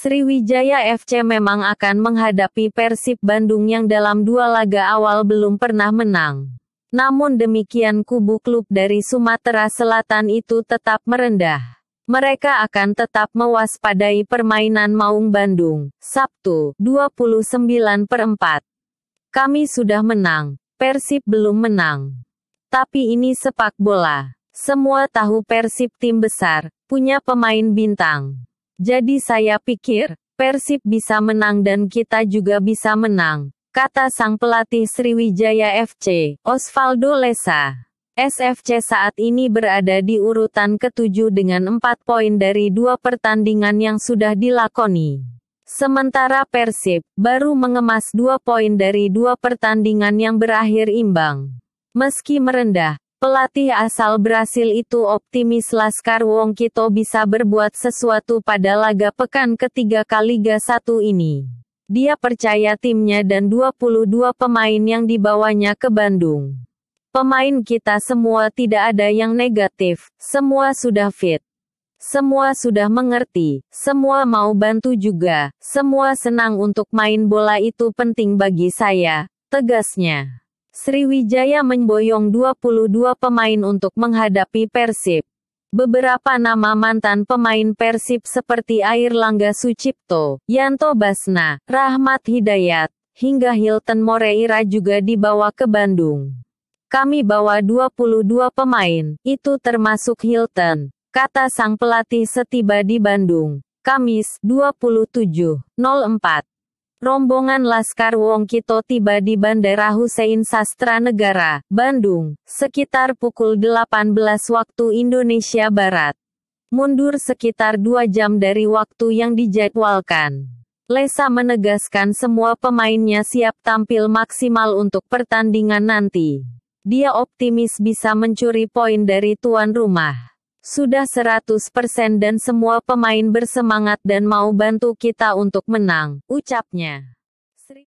Sriwijaya FC memang akan menghadapi Persib Bandung yang dalam dua laga awal belum pernah menang. Namun demikian kubu klub dari Sumatera Selatan itu tetap merendah. Mereka akan tetap mewaspadai permainan Maung Bandung, Sabtu, 29 per 4. Kami sudah menang, Persib belum menang. Tapi ini sepak bola. Semua tahu Persib tim besar, punya pemain bintang. Jadi saya pikir, Persib bisa menang dan kita juga bisa menang, kata sang pelatih Sriwijaya FC, Osvaldo Lesa. SFC saat ini berada di urutan ketujuh dengan empat poin dari dua pertandingan yang sudah dilakoni. Sementara Persib, baru mengemas dua poin dari dua pertandingan yang berakhir imbang. Meski merendah, Pelatih asal Brasil itu optimis Laskar Wong Kito bisa berbuat sesuatu pada laga pekan ketiga kali Liga 1 ini. Dia percaya timnya dan 22 pemain yang dibawanya ke Bandung. Pemain kita semua tidak ada yang negatif, semua sudah fit. Semua sudah mengerti, semua mau bantu juga, semua senang untuk main bola itu penting bagi saya, tegasnya. Sriwijaya menyboyong 22 pemain untuk menghadapi Persib. Beberapa nama mantan pemain Persib seperti Air Langga Sucipto, Yanto Basna, Rahmat Hidayat, hingga Hilton Moreira juga dibawa ke Bandung. Kami bawa 22 pemain, itu termasuk Hilton, kata sang pelatih setiba di Bandung, Kamis 27.04. Rombongan Laskar Wong Kito tiba di Bandara Hussein Sastra Negara, Bandung, sekitar pukul 18 waktu Indonesia Barat. Mundur sekitar 2 jam dari waktu yang dijadwalkan. Lesa menegaskan semua pemainnya siap tampil maksimal untuk pertandingan nanti. Dia optimis bisa mencuri poin dari tuan rumah. Sudah 100% dan semua pemain bersemangat dan mau bantu kita untuk menang, ucapnya.